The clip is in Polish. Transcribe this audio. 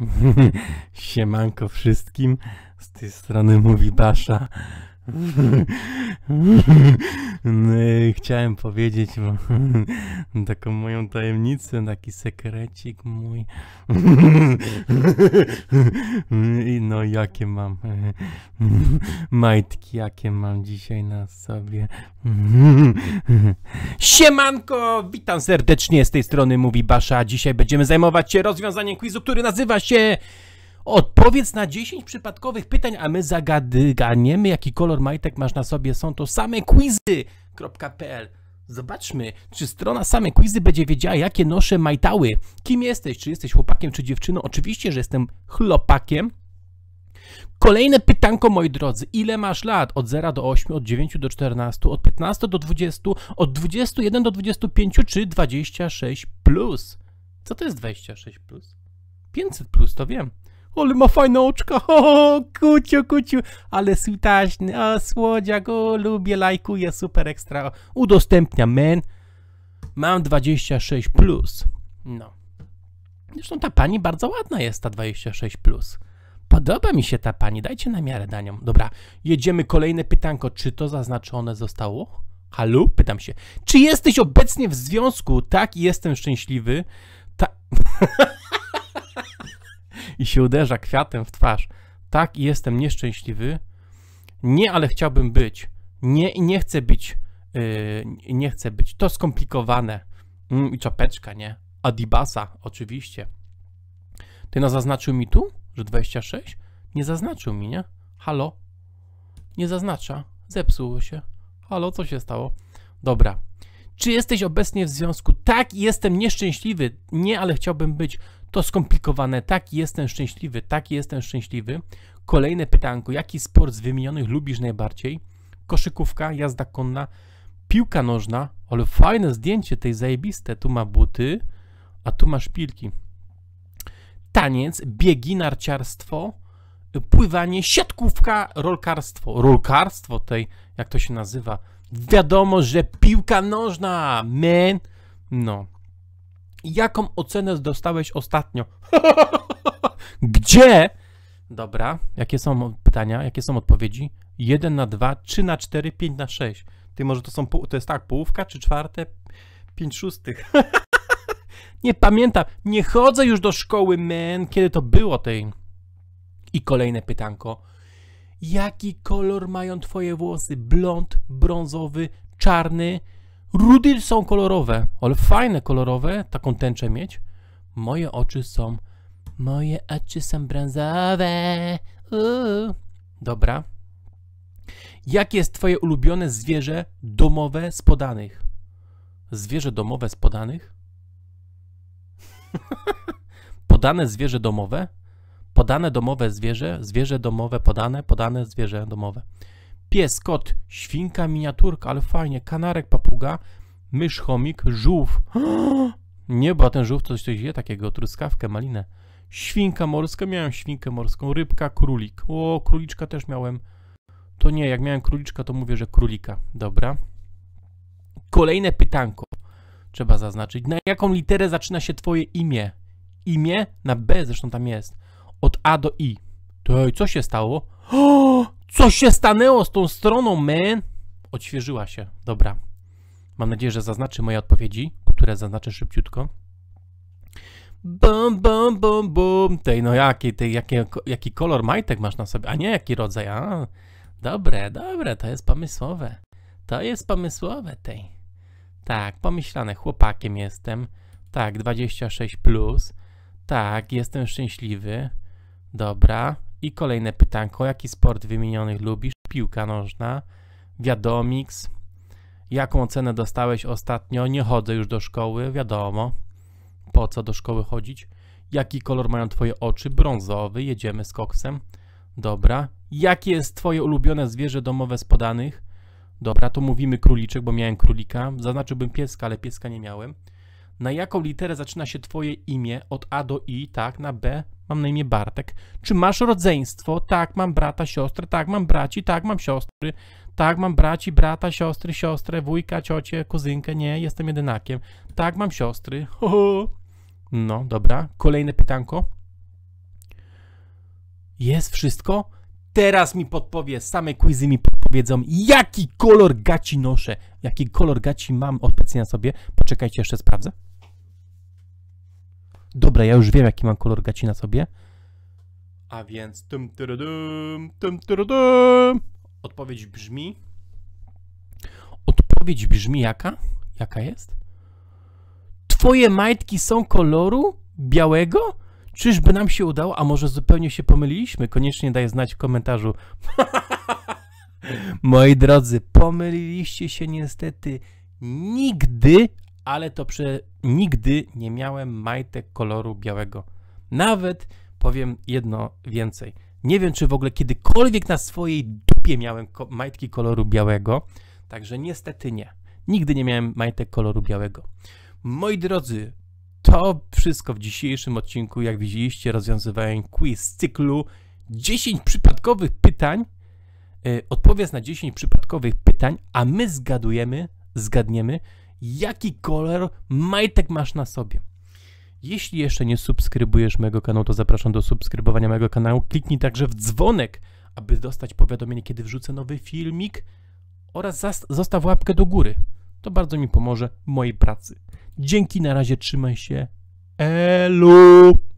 Siemanko wszystkim, z tej strony mówi Basza. No chciałem powiedzieć taką moją tajemnicę, taki sekrecik mój. I no jakie mam majtki, jakie mam dzisiaj na sobie. Siemanko, witam serdecznie, z tej strony mówi Basza. Dzisiaj będziemy zajmować się rozwiązaniem quizu, który nazywa się Odpowiedz na 10 przypadkowych pytań, a my zagadniemy, jaki kolor majtek masz na sobie. Są to same quizy.pl. Zobaczmy, czy strona same quizy będzie wiedziała, jakie noszę majtały. Kim jesteś? Czy jesteś chłopakiem, czy dziewczyną? Oczywiście, że jestem chłopakiem. Kolejne pytanko, moi drodzy. Ile masz lat? Od 0 do 8, od 9 do 14, od 15 do 20, od 21 do 25 czy 26 plus? Co to jest 26 plus? 500 plus, to wiem. Ale ma fajne oczka, ho, kuciu, kuciu, ale sweetaśny, O, słodziak, o, lubię, lajkuję, super ekstra, Udostępnia men. Mam 26+. Plus. No. Zresztą ta pani bardzo ładna jest, ta 26+. Plus. Podoba mi się ta pani, dajcie na miarę Danią. Dobra, jedziemy kolejne pytanko. Czy to zaznaczone zostało? Halu? Pytam się. Czy jesteś obecnie w związku? Tak, jestem szczęśliwy. Ta... I się uderza kwiatem w twarz. Tak, jestem nieszczęśliwy. Nie, ale chciałbym być. Nie, nie chcę być. Yy, nie chcę być. To skomplikowane. Mm, I czapeczka, nie? Adibasa, oczywiście. Ty no zaznaczył mi tu? Że 26? Nie zaznaczył mi, nie? Halo? Nie zaznacza. Zepsuło się. Halo, co się stało? Dobra. Czy jesteś obecnie w związku? Tak, jestem nieszczęśliwy. Nie, ale chciałbym być. To skomplikowane. Tak, jestem szczęśliwy. Tak, jestem szczęśliwy. Kolejne pytanko. Jaki sport z wymienionych lubisz najbardziej? Koszykówka, jazda konna, piłka nożna. Ale fajne zdjęcie tej zajebiste. Tu ma buty, a tu ma szpilki taniec, biegi, narciarstwo, pływanie, siatkówka, rolkarstwo. Rolkarstwo tej, jak to się nazywa? Wiadomo, że piłka nożna, men. No. Jaką ocenę dostałeś ostatnio? Gdzie? Dobra, jakie są pytania, jakie są odpowiedzi? 1 na 2, 3 na 4, 5 na 6. Ty może to są, to jest tak, połówka czy czwarte? 5 szóstych. Nie pamiętam, nie chodzę już do szkoły, men, kiedy to było tej. I kolejne pytanko. Jaki kolor mają twoje włosy? Blond, brązowy, czarny? Rudy są kolorowe, ale fajne kolorowe, taką tęczę mieć. Moje oczy są... Moje oczy są brązowe. Uuu. Dobra. Jakie jest twoje ulubione zwierzę domowe z podanych? Zwierzę domowe z podanych? podane zwierzę domowe, podane domowe zwierzę, zwierzę domowe podane, podane zwierzę domowe. Pies, kot, świnka, miniaturka, ale fajnie, kanarek, papuga, mysz, chomik, żółw. Nie, bo ten żółw to coś, coś je takiego, truskawkę, malinę. Świnka morska, miałem świnkę morską, rybka, królik. O, króliczka też miałem. To nie, jak miałem króliczka, to mówię, że królika. Dobra. Kolejne pytanko trzeba zaznaczyć, na jaką literę zaczyna się twoje imię. Imię na B zresztą tam jest. Od A do I. To co się stało? O, co się stanęło z tą stroną, man? Odświeżyła się. Dobra. Mam nadzieję, że zaznaczy moje odpowiedzi, które zaznaczę szybciutko. Bum, bum, bum, bum. Tej, no jaki, tej, jaki, jaki kolor majtek masz na sobie? A nie, jaki rodzaj? A, dobre, dobre, to jest pomysłowe. To jest pomysłowe, tej. Tak, pomyślane, chłopakiem jestem. Tak, 26 plus. Tak, jestem szczęśliwy. Dobra. I kolejne pytanko. Jaki sport wymienionych lubisz? Piłka nożna, wiadomix. Jaką cenę dostałeś ostatnio? Nie chodzę już do szkoły, wiadomo. Po co do szkoły chodzić? Jaki kolor mają twoje oczy? Brązowy. Jedziemy z koksem. Dobra. Jakie jest twoje ulubione zwierzę domowe z podanych? Dobra, to mówimy króliczek, bo miałem królika. Zaznaczyłbym pieska, ale pieska nie miałem. Na jaką literę zaczyna się twoje imię? Od A do I, tak, na B mam na imię Bartek. Czy masz rodzeństwo? Tak, mam brata, siostrę, tak, mam braci, tak, mam siostry, tak, mam braci, brata, siostry, siostrę, wujka, ciocię, kuzynkę, nie, jestem jedynakiem. Tak, mam siostry. No, dobra. Kolejne pytanko. Jest wszystko? teraz mi podpowie, same quizy mi podpowiedzą, jaki kolor gaci noszę, jaki kolor gaci mam obecnie na sobie. Poczekajcie, jeszcze sprawdzę. Dobra, ja już wiem, jaki mam kolor gaci na sobie. A więc tym tyrydym, tym tyrydym. Odpowiedź brzmi... Odpowiedź brzmi jaka? Jaka jest? Twoje majtki są koloru białego? Czyżby nam się udało, a może zupełnie się pomyliliśmy? Koniecznie daj znać w komentarzu. Moi drodzy, pomyliliście się niestety nigdy, ale to prze... nigdy nie miałem majtek koloru białego. Nawet powiem jedno więcej. Nie wiem, czy w ogóle kiedykolwiek na swojej dupie miałem ko majtki koloru białego, także niestety nie. Nigdy nie miałem majtek koloru białego. Moi drodzy, to wszystko w dzisiejszym odcinku. Jak widzieliście, rozwiązywałem quiz z cyklu 10 przypadkowych pytań. E, Odpowiedz na 10 przypadkowych pytań, a my zgadujemy, zgadniemy, jaki kolor majtek masz na sobie. Jeśli jeszcze nie subskrybujesz mojego kanału, to zapraszam do subskrybowania mojego kanału. Kliknij także w dzwonek, aby dostać powiadomienie, kiedy wrzucę nowy filmik oraz zostaw łapkę do góry. To bardzo mi pomoże w mojej pracy. Dzięki, na razie, trzymaj się. Elu!